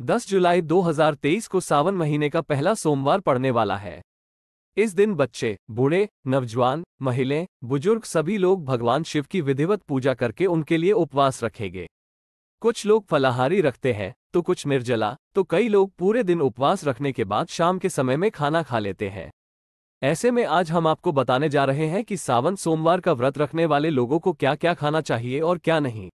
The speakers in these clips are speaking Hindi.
10 जुलाई 2023 को सावन महीने का पहला सोमवार पड़ने वाला है इस दिन बच्चे बूढ़े नवजवान महिलाएं बुजुर्ग सभी लोग भगवान शिव की विधिवत पूजा करके उनके लिए उपवास रखेंगे कुछ लोग फलाहारी रखते हैं तो कुछ निर्जला तो कई लोग पूरे दिन उपवास रखने के बाद शाम के समय में खाना खा लेते हैं ऐसे में आज हम आपको बताने जा रहे हैं कि सावन सोमवार का व्रत रखने वाले लोगों को क्या क्या खाना चाहिए और क्या नहीं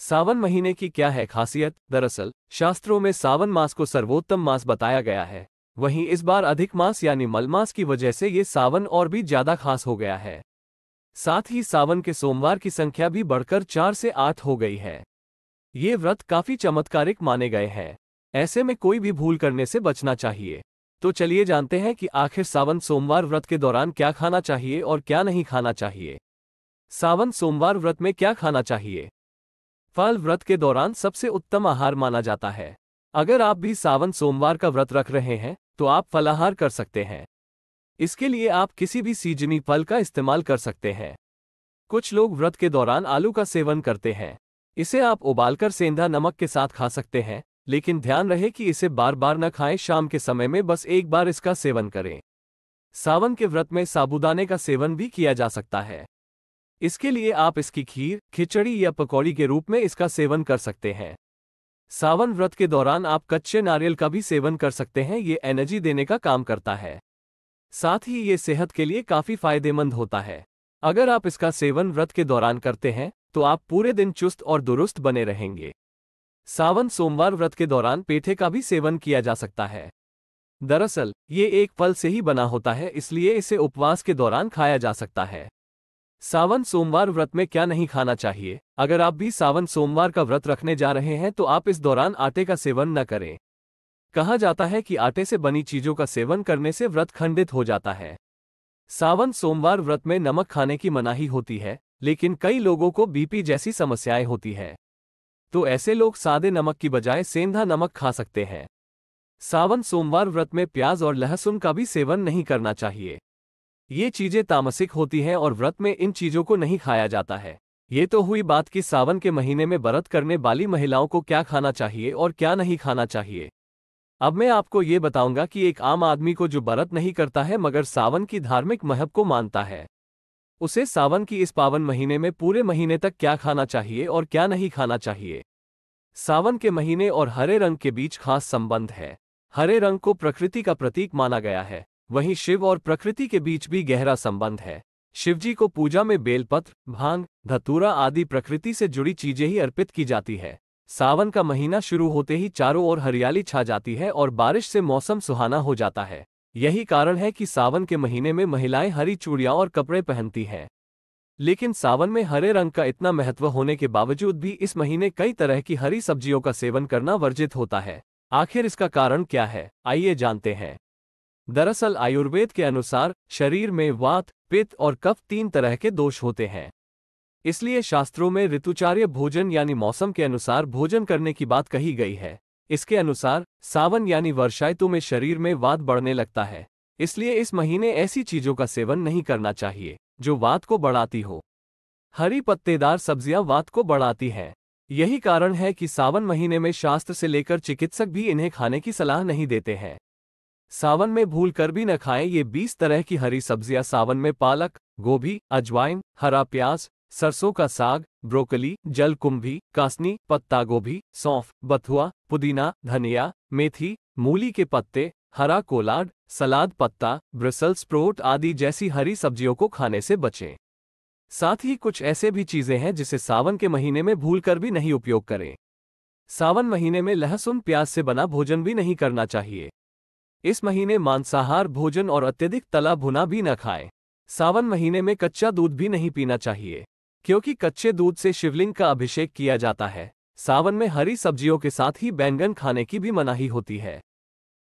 सावन महीने की क्या है खासियत दरअसल शास्त्रों में सावन मास को सर्वोत्तम मास बताया गया है वहीं इस बार अधिक मास यानी मलमास की वजह से ये सावन और भी ज्यादा खास हो गया है साथ ही सावन के सोमवार की संख्या भी बढ़कर चार से आठ हो गई है ये व्रत काफी चमत्कारिक माने गए हैं ऐसे में कोई भी भूल करने से बचना चाहिए तो चलिए जानते हैं कि आखिर सावन सोमवार व्रत के दौरान क्या खाना चाहिए और क्या नहीं खाना चाहिए सावन सोमवार व्रत में क्या खाना चाहिए फल व्रत के दौरान सबसे उत्तम आहार माना जाता है अगर आप भी सावन सोमवार का व्रत रख रहे हैं तो आप फलाहार कर सकते हैं इसके लिए आप किसी भी सीजनी फल का इस्तेमाल कर सकते हैं कुछ लोग व्रत के दौरान आलू का सेवन करते हैं इसे आप उबालकर सेंधा नमक के साथ खा सकते हैं लेकिन ध्यान रहे कि इसे बार बार न खाएं शाम के समय में बस एक बार इसका सेवन करें सावन के व्रत में साबुदाने का सेवन भी किया जा सकता है इसके लिए आप इसकी खीर खिचड़ी या पकौड़ी के रूप में इसका सेवन कर सकते हैं सावन व्रत के दौरान आप कच्चे नारियल का भी सेवन कर सकते हैं ये एनर्जी देने का काम करता है साथ ही ये सेहत के लिए काफ़ी फायदेमंद होता है अगर आप इसका सेवन व्रत के दौरान करते हैं तो आप पूरे दिन चुस्त और दुरुस्त बने रहेंगे सावन सोमवार व्रत के दौरान पेठे का भी सेवन किया जा सकता है दरअसल ये एक फल से ही बना होता है इसलिए इसे उपवास के दौरान खाया जा सकता है सावन सोमवार व्रत में क्या नहीं खाना चाहिए अगर आप भी सावन सोमवार का व्रत रखने जा रहे हैं तो आप इस दौरान आटे का सेवन न करें कहा जाता है कि आटे से बनी चीजों का सेवन करने से व्रत खंडित हो जाता है सावन सोमवार व्रत में नमक खाने की मनाही होती है लेकिन कई लोगों को बीपी जैसी समस्याएं होती है तो ऐसे लोग सादे नमक की बजाय सेंधा नमक खा सकते हैं सावन सोमवार व्रत में प्याज और लहसुन का भी सेवन नहीं करना चाहिए ये चीजें तामसिक होती हैं और व्रत में इन चीजों को नहीं खाया जाता है ये तो हुई बात कि सावन के महीने में व्रत करने वाली महिलाओं को क्या खाना चाहिए और क्या नहीं खाना चाहिए अब मैं आपको ये बताऊंगा कि एक आम आदमी को जो व्रत नहीं करता है मगर सावन की धार्मिक महब को मानता है उसे सावन की इस पावन महीने में पूरे महीने तक क्या खाना चाहिए और क्या नहीं खाना चाहिए सावन के महीने और हरे रंग के बीच खास संबंध है हरे रंग को प्रकृति का प्रतीक माना गया है वहीं शिव और प्रकृति के बीच भी गहरा संबंध है शिवजी को पूजा में बेलपत्र भांग धतूरा आदि प्रकृति से जुड़ी चीजें ही अर्पित की जाती है सावन का महीना शुरू होते ही चारों ओर हरियाली छा जाती है और बारिश से मौसम सुहाना हो जाता है यही कारण है कि सावन के महीने में महिलाएं हरी चूड़ियां और कपड़े पहनती हैं लेकिन सावन में हरे रंग का इतना महत्व होने के बावजूद भी इस महीने कई तरह की हरी सब्जियों का सेवन करना वर्जित होता है आखिर इसका कारण क्या है आइए जानते हैं दरअसल आयुर्वेद के अनुसार शरीर में वात पित्त और कफ तीन तरह के दोष होते हैं इसलिए शास्त्रों में ऋतुचार्य भोजन यानी मौसम के अनुसार भोजन करने की बात कही गई है इसके अनुसार सावन यानी वर्षायतु में शरीर में वात बढ़ने लगता है इसलिए इस महीने ऐसी चीजों का सेवन नहीं करना चाहिए जो वात को बढ़ाती हो हरी पत्तेदार सब्जियां वात को बढ़ाती हैं यही कारण है कि सावन महीने में शास्त्र से लेकर चिकित्सक भी इन्हें खाने की सलाह नहीं देते हैं सावन में भूल कर भी न खाएं ये 20 तरह की हरी सब्जियां सावन में पालक गोभी अजवाइन हरा प्याज सरसों का साग ब्रोकली जलकुंभी कासनी पत्ता गोभी सौंफ बथुआ पुदीना धनिया मेथी मूली के पत्ते हरा कोलाड सलाद पत्ता ब्रसल स्प्रोट आदि जैसी हरी सब्जियों को खाने से बचें साथ ही कुछ ऐसे भी चीजें हैं जिसे सावन के महीने में भूल कर भी नहीं उपयोग करें सावन महीने में लहसुन प्याज से बना भोजन भी नहीं करना चाहिए इस महीने मांसाहार भोजन और अत्यधिक तला भुना भी न खाएं। सावन महीने में कच्चा दूध भी नहीं पीना चाहिए क्योंकि कच्चे दूध से शिवलिंग का अभिषेक किया जाता है सावन में हरी सब्जियों के साथ ही बैंगन खाने की भी मनाही होती है